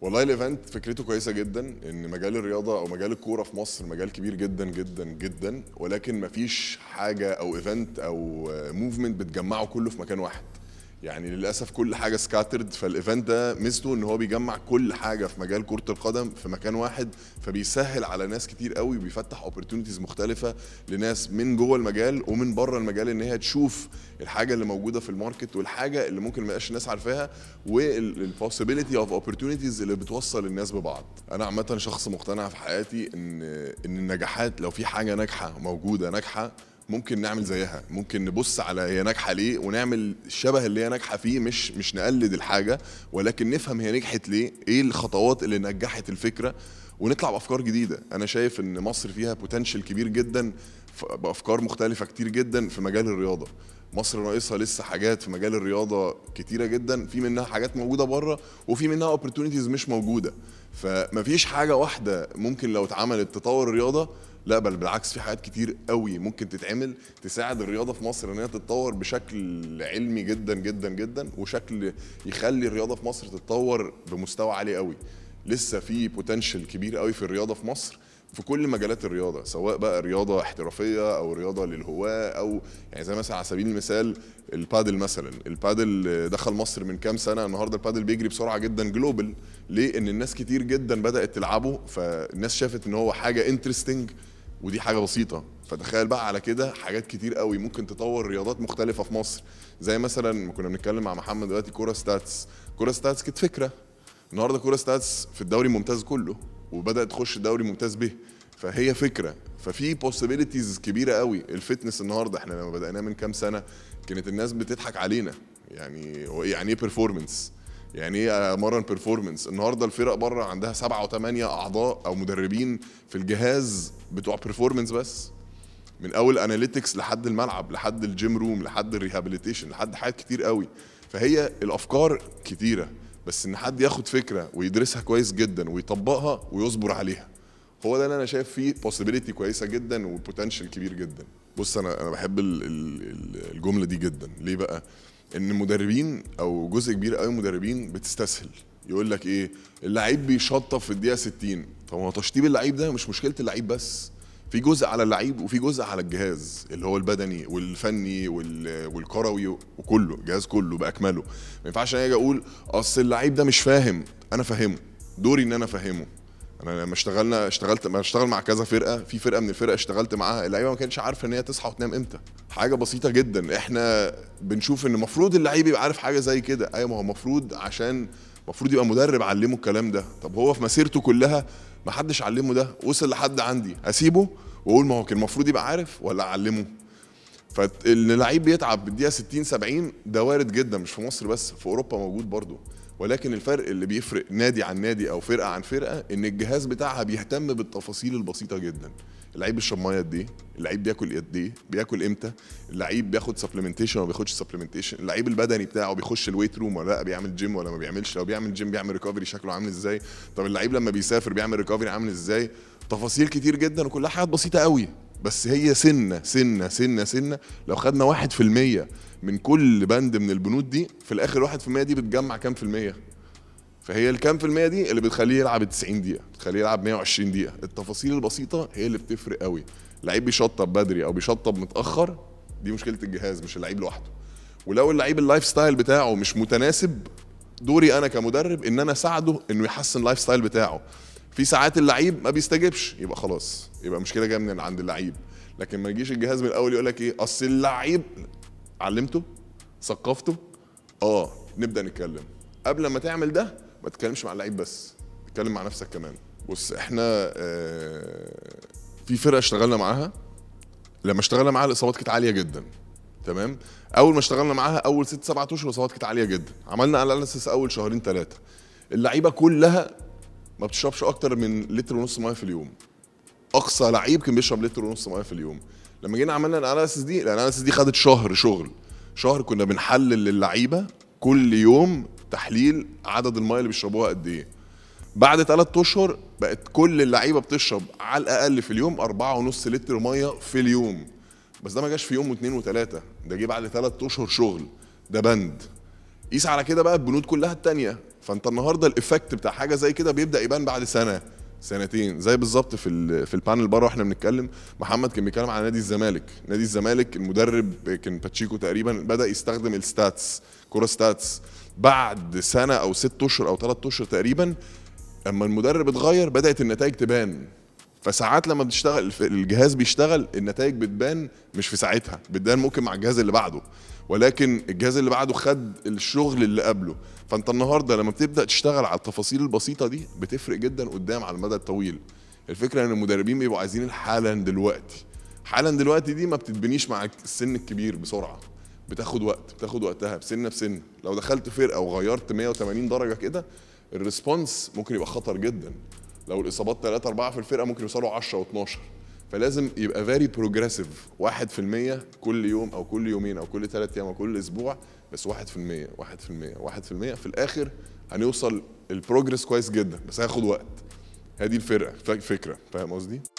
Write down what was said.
والله الايفنت فكرته كويسه جدا ان مجال الرياضه او مجال الكوره في مصر مجال كبير جدا جدا جدا ولكن مفيش حاجه او ايفنت او موفمنت بتجمعه كله في مكان واحد يعني للاسف كل حاجه سكاترد فالايفنت ده ميزته ان هو بيجمع كل حاجه في مجال كره القدم في مكان واحد فبيسهل على ناس كتير قوي وبيفتح اوبورتونيتيز مختلفه لناس من جوه المجال ومن بره المجال ان هي تشوف الحاجه اللي موجوده في الماركت والحاجه اللي ممكن ما الناس عارفاها والبوسيبيليتي اوف اوبورتونيتيز اللي بتوصل الناس ببعض انا عامه شخص مقتنع في حياتي ان ان النجاحات لو في حاجه ناجحه موجوده ناجحه ممكن نعمل زيها ممكن نبص على هي ناجحه ليه ونعمل الشبه اللي هي ناجحه فيه مش مش نقلد الحاجه ولكن نفهم هي نجحت ليه ايه الخطوات اللي نجحت الفكره ونطلع بافكار جديده انا شايف ان مصر فيها بوتنشال كبير جدا بافكار مختلفه كتير جدا في مجال الرياضه مصر ناقصها لسه حاجات في مجال الرياضه كتيره جدا في منها حاجات موجوده بره وفي منها اوبورتونيتيز مش موجوده فمفيش حاجه واحده ممكن لو اتعملت تطور الرياضه لا بل بالعكس في حاجات كتير قوي ممكن تتعمل تساعد الرياضه في مصر ان هي تتطور بشكل علمي جدا جدا جدا وشكل يخلي الرياضه في مصر تتطور بمستوى عالي قوي لسه في بوتنشال كبير قوي في الرياضه في مصر في كل مجالات الرياضه سواء بقى رياضه احترافيه او رياضه للهواه او يعني زي مثلا على سبيل المثال البادل مثلا البادل دخل مصر من كام سنه النهارده البادل بيجري بسرعه جدا جلوبال ليه ان الناس كتير جدا بدات تلعبه فالناس شافت ان هو حاجه انترستنج ودي حاجه بسيطه فتخيل بقى على كده حاجات كتير قوي ممكن تطور رياضات مختلفه في مصر زي مثلا كنا بنتكلم مع محمد دلوقتي كوره ستاتس كوره ستاتس كانت فكره النهارده كوره ستاتس في الدوري الممتاز كله وبدات تخش الدوري ممتاز به فهي فكره ففي بوسيبيليتيز كبيره قوي الفتنس النهارده احنا لما بدأناه من كام سنه كانت الناس بتضحك علينا يعني يعني ايه بيرفورمنس يعني ايه امرن بيرفورمنس النهارده الفرق بره عندها سبعة وثمانية اعضاء او مدربين في الجهاز بتوع بيرفورمنس بس من اول اناليتكس لحد الملعب لحد الجيم روم لحد الريهابيليتيشن لحد حاجات كتير قوي فهي الافكار كتيره بس ان حد ياخد فكره ويدرسها كويس جدا ويطبقها ويصبر عليها هو ده اللي انا شايف فيه possibility كويسه جدا وبوتنشال كبير جدا بص انا انا بحب الجمله دي جدا ليه بقى ان المدربين او جزء كبير قوي المدربين بتستسهل يقول لك ايه اللعيب بيشطف في الدقيقه 60 طب تشطيب اللعيب ده مش مشكله اللعيب بس في جزء على اللعيب وفي جزء على الجهاز اللي هو البدني والفني والكروي وكله الجهاز كله باكمله ما ينفعش انا اجي اقول اصل اللعيب ده مش فاهم انا فاهمه دوري ان انا افهمه انا لما اشتغلنا اشتغلت ما اشتغل مع كذا فرقه في فرقه من الفرقه اشتغلت معاها اللعيبه ما كانتش عارفه ان هي تصحى وتنام امتى حاجه بسيطه جدا احنا بنشوف ان المفروض اللعيب يبقى عارف حاجه زي كده ايوه ما هو المفروض عشان المفروض يبقى مدرب علمه الكلام ده طب هو في مسيرته كلها محدش علمه ده وصل لحد عندي اسيبه واقول ما هو كان المفروض يبقى عارف ولا اعلمه فاللعيب بيتعب بالدقيقه 60 70 ده وارد جدا مش في مصر بس في اوروبا موجود برضه ولكن الفرق اللي بيفرق نادي عن نادي او فرقه عن فرقه ان الجهاز بتاعها بيهتم بالتفاصيل البسيطه جدا اللعيب بيشرب ميه قد ايه اللعيب بياكل قد ايه بياكل امتى اللعيب بياخد سبلمنتيشن ولا ما بياخدش سبلمنتيشن اللعيب البدني بتاعه بيخش الويت روم ولا لا بيعمل جيم ولا ما بيعملش لو بيعمل جيم بيعمل ريكفري شكله عامل ازاي طب اللعيب لما بيسافر بيعمل ريكفري عامل ازاي تفاصيل كتير جدا وكلها حاجات بسيطه قوي بس هي سنه سنه سنه سنه لو خدنا 1% من كل بند من البنود دي في الاخر 1% دي بتجمع كام في الميه؟ فهي الكام في الميه دي اللي بتخليه يلعب 90 دقيقه بتخليه يلعب 120 دقيقه التفاصيل البسيطه هي اللي بتفرق قوي لعيب بيشطب بدري او بيشطب متاخر دي مشكله الجهاز مش اللعيب لوحده ولو اللعيب اللايف ستايل بتاعه مش متناسب دوري انا كمدرب ان انا اساعده انه يحسن اللايف ستايل بتاعه في ساعات اللعيب ما بيستجبش يبقى خلاص يبقى مشكله جايه من عند اللعيب لكن ما يجيش الجهاز من الاول يقول لك ايه اصل اللعيب علمته ثقفته اه نبدا نتكلم قبل ما تعمل ده ما تتكلمش مع اللعيب بس اتكلم مع نفسك كمان بص احنا آه، في فرقه اشتغلنا معاها لما اشتغلنا معاها الاصابات كانت عاليه جدا تمام اول ما اشتغلنا معاها اول ست سبعة اشهر الاصابات كانت عاليه جدا عملنا اناليسيس اول شهرين ثلاثه اللعيبه كلها ما بتشربش اكتر من لتر ونص ميه في اليوم اقصى لعيب كان بيشرب لتر ونص ميه في اليوم لما جينا عملنا الاناليسيس دي الاناليسيس دي خدت شهر شغل شهر كنا بنحلل اللعيبه كل يوم تحليل عدد الميه اللي بيشربوها قد ايه بعد ثلاث اشهر بقت كل اللعيبه بتشرب على الاقل في اليوم أربعة ونص لتر ميه في اليوم بس ده ما جاش في يوم واثنين وثلاثه ده جه بعد ثلاث اشهر شغل ده بند قيس على كده بقى البنود كلها التانية فانت النهارده الايفكت بتاع حاجه زي كده بيبدا يبان بعد سنه سنتين زي بالظبط في في البانل بره واحنا بنتكلم محمد كان بيتكلم على نادي الزمالك نادي الزمالك المدرب كان باتشيكو تقريبا بدا يستخدم الستاتس كوره ستاتس بعد سنه او ست اشهر او ثلاث اشهر تقريبا اما المدرب اتغير بدات النتائج تبان فساعات لما بتشتغل الجهاز بيشتغل النتائج بتبان مش في ساعتها بتبان ممكن مع الجهاز اللي بعده ولكن الجهاز اللي بعده خد الشغل اللي قبله فانت النهارده لما بتبدا تشتغل على التفاصيل البسيطه دي بتفرق جدا قدام على المدى الطويل الفكره ان المدربين بيبقوا عايزين الحالا دلوقتي حالا دلوقتي دي ما بتتبنيش مع السن الكبير بسرعه بتاخد وقت بتاخد وقتها بسنه بسنه لو دخلت فرقه وغيرت 180 درجه كده الريسبونس ممكن يبقى خطر جدا لو الاصابات 3 4 في الفرقه ممكن يوصلوا 10 و12 فلازم يبقى فيري بروجريسيف 1% كل يوم او كل يومين او كل ثلاث ايام او كل اسبوع بس 1% 1% 1% في الاخر هنوصل البروجريس كويس جدا بس هياخد وقت هذه الفرقه فكره فاهم قصدي؟